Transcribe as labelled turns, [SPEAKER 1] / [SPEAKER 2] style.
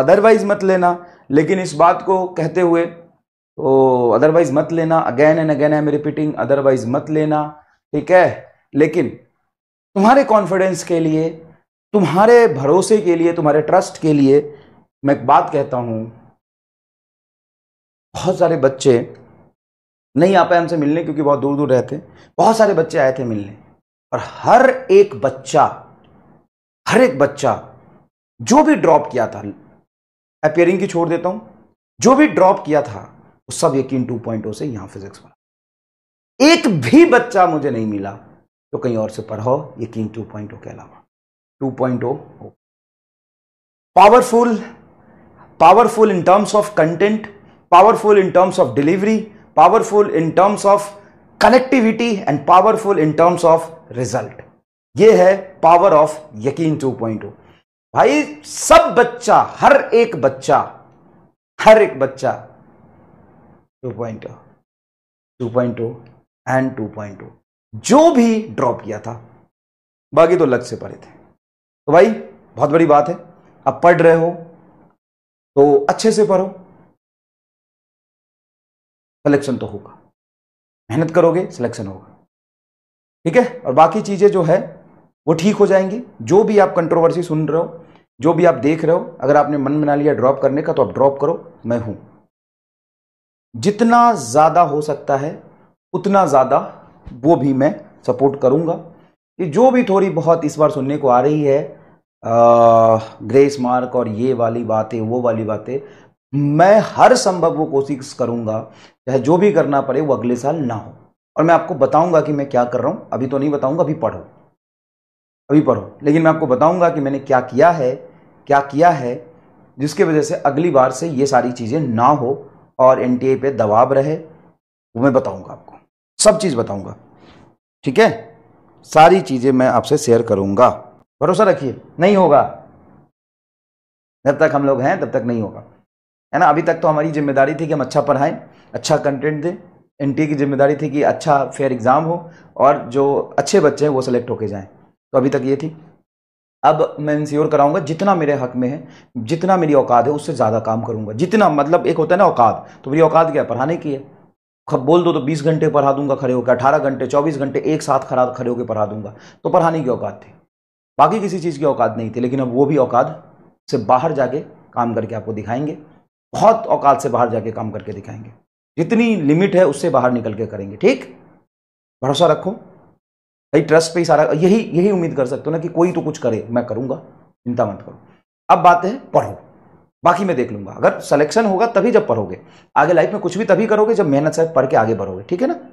[SPEAKER 1] otherwise मत लेना लेकिन इस बात को कहते हुए तो अदरवाइज मत लेना again and again I am repeating otherwise मत लेना ठीक है लेकिन तुम्हारे कॉन्फिडेंस के लिए तुम्हारे भरोसे के लिए तुम्हारे ट्रस्ट के लिए मैं एक बात कहता हूं बहुत सारे बच्चे नहीं आ पाए हमसे मिलने क्योंकि बहुत दूर दूर रहते बहुत सारे बच्चे आए थे मिलने और हर एक बच्चा हर एक बच्चा जो भी ड्रॉप किया था अपेयरिंग की छोड़ देता हूं जो भी ड्रॉप किया था वो सब यकीन पॉइंटों oh से यहां फिजिक्स पढ़ा एक भी बच्चा मुझे नहीं मिला जो तो कहीं और से पढ़ाओ यकीन पॉइंट oh के अलावा two point powerful powerful in terms of content powerful in terms of delivery powerful in terms of connectivity and powerful in terms of result ये है पावर ऑफ यकीन टू 2.0 भाई सब बच्चा हर एक बच्चा हर एक बच्चा two point point 2.0 and two 2.0 जो भी ड्रॉप किया था बाकी तो लग से पड़े थे तो भाई बहुत बड़ी बात है अब पढ़ रहे हो तो अच्छे से पढ़ो सिलेक्शन तो होगा मेहनत करोगे सिलेक्शन होगा ठीक है और बाकी चीजें जो है वो ठीक हो जाएंगे जो भी आप कंट्रोवर्सी सुन रहे हो जो भी आप देख रहे हो अगर आपने मन बना लिया ड्रॉप करने का तो आप ड्रॉप करो मैं हूं जितना ज़्यादा हो सकता है उतना ज़्यादा वो भी मैं सपोर्ट करूंगा कि जो भी थोड़ी बहुत इस बार सुनने को आ रही है आ, ग्रेस मार्क और ये वाली बातें वो वाली बातें मैं हर संभव वो कोशिश करूंगा चाहे जो भी करना पड़े वो अगले साल ना हो और मैं आपको बताऊंगा कि मैं क्या कर रहा हूं अभी तो नहीं बताऊंगा अभी पढ़ो अभी पढ़ो लेकिन मैं आपको बताऊंगा कि मैंने क्या किया है क्या किया है जिसके वजह से अगली बार से ये सारी चीज़ें ना हो और एन पे दबाव रहे वो मैं बताऊंगा आपको सब चीज़ बताऊंगा ठीक है सारी चीज़ें मैं आपसे शेयर करूंगा भरोसा रखिए नहीं होगा जब तक हम लोग हैं तब तक नहीं होगा है ना अभी तक तो हमारी जिम्मेदारी थी कि हम अच्छा पढ़ाएं अच्छा कंटेंट दें एन की जिम्मेदारी थी कि अच्छा फेयर एग्ज़ाम हो और जो अच्छे बच्चे हैं वो सेलेक्ट होके जाएँ तो अभी तक ये थी अब मैं इंश्योर कराऊंगा जितना मेरे हक में है जितना मेरी औकात है उससे ज़्यादा काम करूंगा जितना मतलब एक होता है ना औकात तो मेरी औकात क्या पढ़ाने की है खब बोल दो तो 20 घंटे पढ़ा दूंगा खड़े होकर अठारह घंटे 24 घंटे एक साथ खड़ा खड़े होकर पढ़ा दूंगा तो पढ़ाने की औकात थी बाकी किसी चीज़ की औकात नहीं थी लेकिन अब वो भी औकात से बाहर जाके काम करके आपको दिखाएंगे बहुत औकात से बाहर जाके काम करके दिखाएंगे जितनी लिमिट है उससे बाहर निकल के करेंगे ठीक भरोसा रखो भाई ट्रस्ट पे ही सारा यही यही उम्मीद कर सकते हो ना कि कोई तो कुछ करे मैं करूंगा चिंता मत करो अब बात है पढ़ो बाकी मैं देख लूंगा अगर सिलेक्शन होगा तभी जब पढ़ोगे आगे लाइफ में कुछ भी तभी करोगे जब मेहनत से पढ़ के आगे बढ़ोगे ठीक है ना